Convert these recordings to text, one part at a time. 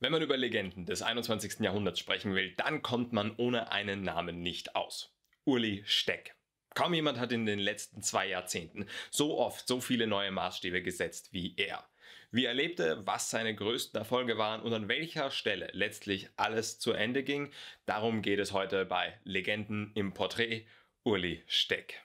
Wenn man über Legenden des 21. Jahrhunderts sprechen will, dann kommt man ohne einen Namen nicht aus. Uli Steck. Kaum jemand hat in den letzten zwei Jahrzehnten so oft so viele neue Maßstäbe gesetzt wie er. Wie er lebte, was seine größten Erfolge waren und an welcher Stelle letztlich alles zu Ende ging, darum geht es heute bei Legenden im Porträt Uli Steck.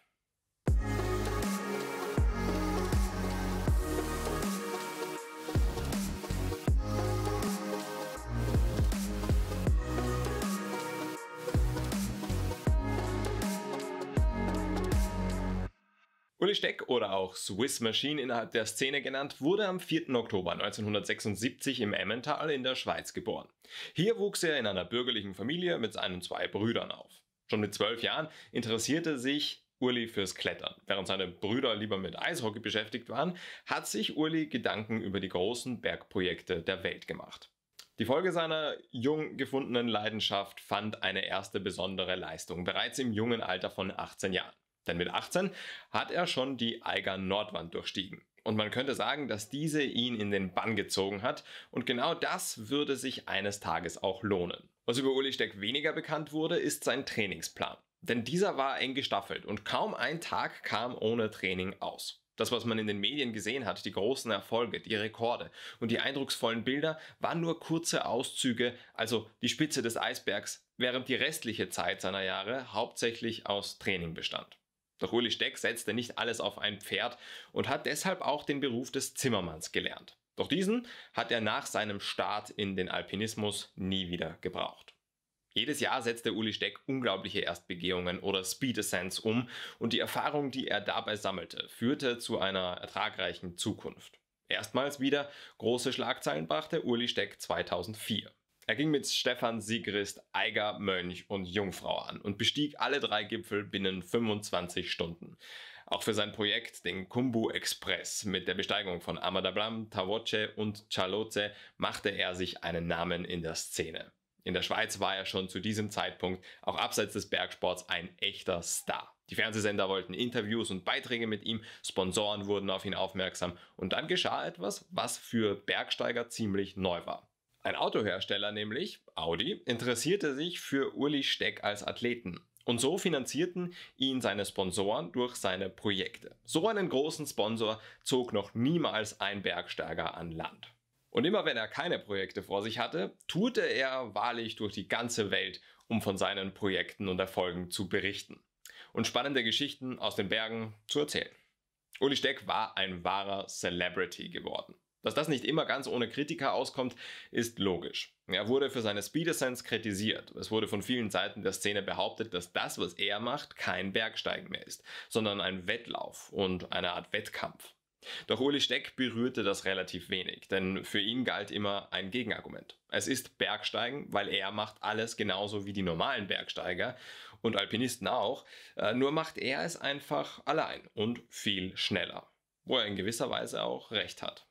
Uli Steck oder auch Swiss Machine innerhalb der Szene genannt, wurde am 4. Oktober 1976 im Emmental in der Schweiz geboren. Hier wuchs er in einer bürgerlichen Familie mit seinen zwei Brüdern auf. Schon mit zwölf Jahren interessierte sich Urli fürs Klettern. Während seine Brüder lieber mit Eishockey beschäftigt waren, hat sich Urli Gedanken über die großen Bergprojekte der Welt gemacht. Die Folge seiner jung gefundenen Leidenschaft fand eine erste besondere Leistung bereits im jungen Alter von 18 Jahren. Denn mit 18 hat er schon die Eiger Nordwand durchstiegen. Und man könnte sagen, dass diese ihn in den Bann gezogen hat. Und genau das würde sich eines Tages auch lohnen. Was über Uli Steck weniger bekannt wurde, ist sein Trainingsplan. Denn dieser war eng gestaffelt und kaum ein Tag kam ohne Training aus. Das, was man in den Medien gesehen hat, die großen Erfolge, die Rekorde und die eindrucksvollen Bilder, waren nur kurze Auszüge, also die Spitze des Eisbergs, während die restliche Zeit seiner Jahre hauptsächlich aus Training bestand. Doch Uli Steck setzte nicht alles auf ein Pferd und hat deshalb auch den Beruf des Zimmermanns gelernt. Doch diesen hat er nach seinem Start in den Alpinismus nie wieder gebraucht. Jedes Jahr setzte Uli Steck unglaubliche Erstbegehungen oder Speed Ascents um und die Erfahrung, die er dabei sammelte, führte zu einer ertragreichen Zukunft. Erstmals wieder große Schlagzeilen brachte Uli Steck 2004. Er ging mit Stefan Sigrist, Eiger, Mönch und Jungfrau an und bestieg alle drei Gipfel binnen 25 Stunden. Auch für sein Projekt, den Kumbu Express, mit der Besteigung von Amadablam, Tawoche und Chaloce, machte er sich einen Namen in der Szene. In der Schweiz war er schon zu diesem Zeitpunkt auch abseits des Bergsports ein echter Star. Die Fernsehsender wollten Interviews und Beiträge mit ihm, Sponsoren wurden auf ihn aufmerksam und dann geschah etwas, was für Bergsteiger ziemlich neu war. Ein Autohersteller, nämlich Audi, interessierte sich für Uli Steck als Athleten. Und so finanzierten ihn seine Sponsoren durch seine Projekte. So einen großen Sponsor zog noch niemals ein Bergsteiger an Land. Und immer wenn er keine Projekte vor sich hatte, tourte er wahrlich durch die ganze Welt, um von seinen Projekten und Erfolgen zu berichten und spannende Geschichten aus den Bergen zu erzählen. Uli Steck war ein wahrer Celebrity geworden. Dass das nicht immer ganz ohne Kritiker auskommt, ist logisch. Er wurde für seine Speed Essence kritisiert. Es wurde von vielen Seiten der Szene behauptet, dass das, was er macht, kein Bergsteigen mehr ist, sondern ein Wettlauf und eine Art Wettkampf. Doch Uli Steck berührte das relativ wenig, denn für ihn galt immer ein Gegenargument. Es ist Bergsteigen, weil er macht alles genauso wie die normalen Bergsteiger und Alpinisten auch, äh, nur macht er es einfach allein und viel schneller, wo er in gewisser Weise auch recht hat.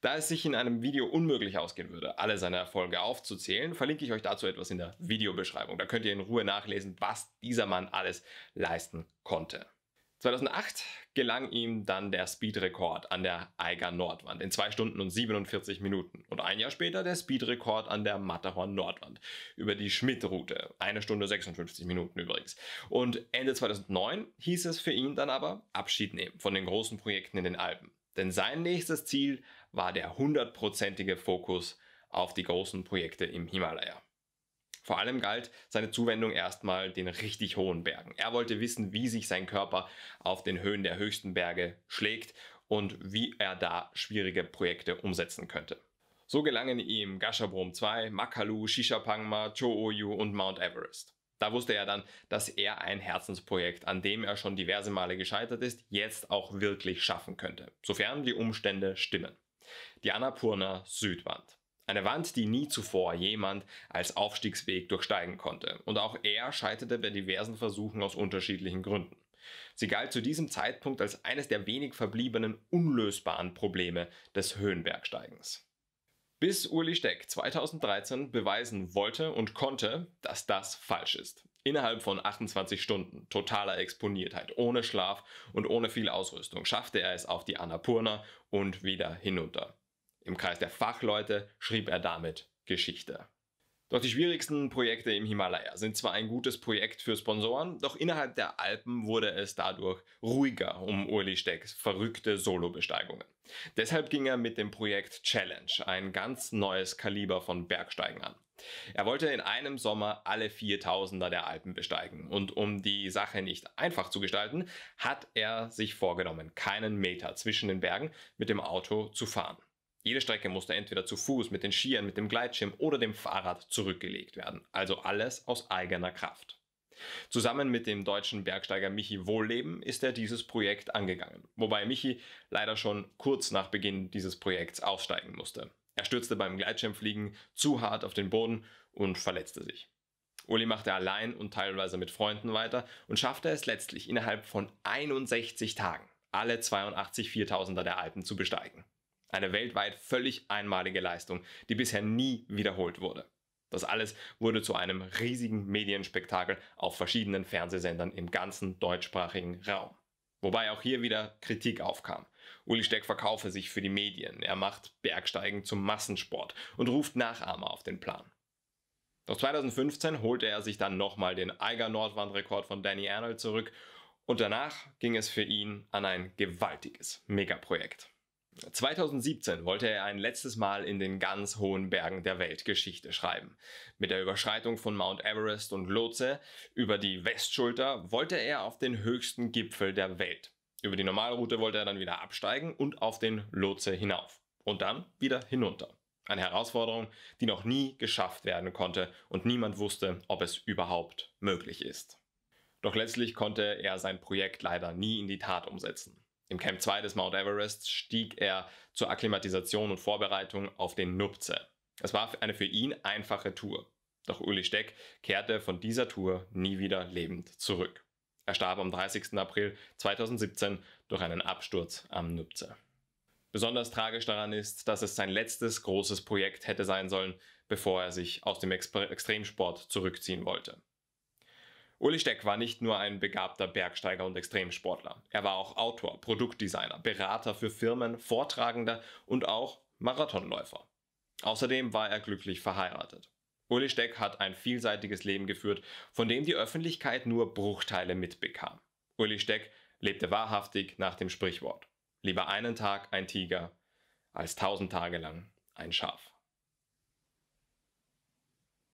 Da es sich in einem Video unmöglich ausgehen würde, alle seine Erfolge aufzuzählen, verlinke ich euch dazu etwas in der Videobeschreibung. Da könnt ihr in Ruhe nachlesen, was dieser Mann alles leisten konnte. 2008 gelang ihm dann der Speedrekord an der Eiger Nordwand in 2 Stunden und 47 Minuten und ein Jahr später der Speedrekord an der Matterhorn Nordwand über die Schmidt-Route, 1 Stunde 56 Minuten übrigens. Und Ende 2009 hieß es für ihn dann aber Abschied nehmen von den großen Projekten in den Alpen. Denn sein nächstes Ziel war der hundertprozentige Fokus auf die großen Projekte im Himalaya. Vor allem galt seine Zuwendung erstmal den richtig hohen Bergen. Er wollte wissen, wie sich sein Körper auf den Höhen der höchsten Berge schlägt und wie er da schwierige Projekte umsetzen könnte. So gelangen ihm Gashabrom 2, Makalu, Shishapangma, Cho Oyu und Mount Everest. Da wusste er dann, dass er ein Herzensprojekt, an dem er schon diverse Male gescheitert ist, jetzt auch wirklich schaffen könnte, sofern die Umstände stimmen. Die Annapurna Südwand. Eine Wand, die nie zuvor jemand als Aufstiegsweg durchsteigen konnte. Und auch er scheiterte bei diversen Versuchen aus unterschiedlichen Gründen. Sie galt zu diesem Zeitpunkt als eines der wenig verbliebenen unlösbaren Probleme des Höhenbergsteigens bis Uli Steck 2013 beweisen wollte und konnte, dass das falsch ist. Innerhalb von 28 Stunden, totaler Exponiertheit, ohne Schlaf und ohne viel Ausrüstung, schaffte er es auf die Annapurna und wieder hinunter. Im Kreis der Fachleute schrieb er damit Geschichte. Doch die schwierigsten Projekte im Himalaya sind zwar ein gutes Projekt für Sponsoren, doch innerhalb der Alpen wurde es dadurch ruhiger um Uli Stecks verrückte Solo-Besteigungen. Deshalb ging er mit dem Projekt Challenge ein ganz neues Kaliber von Bergsteigen an. Er wollte in einem Sommer alle 4000er der Alpen besteigen und um die Sache nicht einfach zu gestalten, hat er sich vorgenommen, keinen Meter zwischen den Bergen mit dem Auto zu fahren. Jede Strecke musste entweder zu Fuß, mit den Skiern, mit dem Gleitschirm oder dem Fahrrad zurückgelegt werden. Also alles aus eigener Kraft. Zusammen mit dem deutschen Bergsteiger Michi Wohlleben ist er dieses Projekt angegangen, wobei Michi leider schon kurz nach Beginn dieses Projekts aussteigen musste. Er stürzte beim Gleitschirmfliegen zu hart auf den Boden und verletzte sich. Uli machte allein und teilweise mit Freunden weiter und schaffte es letztlich innerhalb von 61 Tagen, alle 82 Viertausender der Alpen zu besteigen. Eine weltweit völlig einmalige Leistung, die bisher nie wiederholt wurde. Das alles wurde zu einem riesigen Medienspektakel auf verschiedenen Fernsehsendern im ganzen deutschsprachigen Raum. Wobei auch hier wieder Kritik aufkam. Uli Steck verkaufe sich für die Medien, er macht Bergsteigen zum Massensport und ruft Nachahmer auf den Plan. Doch 2015 holte er sich dann nochmal den Eiger Nordwand-Rekord von Danny Arnold zurück und danach ging es für ihn an ein gewaltiges Megaprojekt. 2017 wollte er ein letztes Mal in den ganz hohen Bergen der Weltgeschichte schreiben. Mit der Überschreitung von Mount Everest und Lhotse über die Westschulter wollte er auf den höchsten Gipfel der Welt. Über die Normalroute wollte er dann wieder absteigen und auf den Lhotse hinauf. Und dann wieder hinunter. Eine Herausforderung, die noch nie geschafft werden konnte und niemand wusste, ob es überhaupt möglich ist. Doch letztlich konnte er sein Projekt leider nie in die Tat umsetzen. Im Camp 2 des Mount Everest stieg er zur Akklimatisation und Vorbereitung auf den Nupze. Es war eine für ihn einfache Tour. Doch Uli Steck kehrte von dieser Tour nie wieder lebend zurück. Er starb am 30. April 2017 durch einen Absturz am Nupze. Besonders tragisch daran ist, dass es sein letztes großes Projekt hätte sein sollen, bevor er sich aus dem Exper Extremsport zurückziehen wollte. Uli Steck war nicht nur ein begabter Bergsteiger und Extremsportler. Er war auch Autor, Produktdesigner, Berater für Firmen, Vortragender und auch Marathonläufer. Außerdem war er glücklich verheiratet. Uli Steck hat ein vielseitiges Leben geführt, von dem die Öffentlichkeit nur Bruchteile mitbekam. Uli Steck lebte wahrhaftig nach dem Sprichwort. Lieber einen Tag ein Tiger als tausend Tage lang ein Schaf.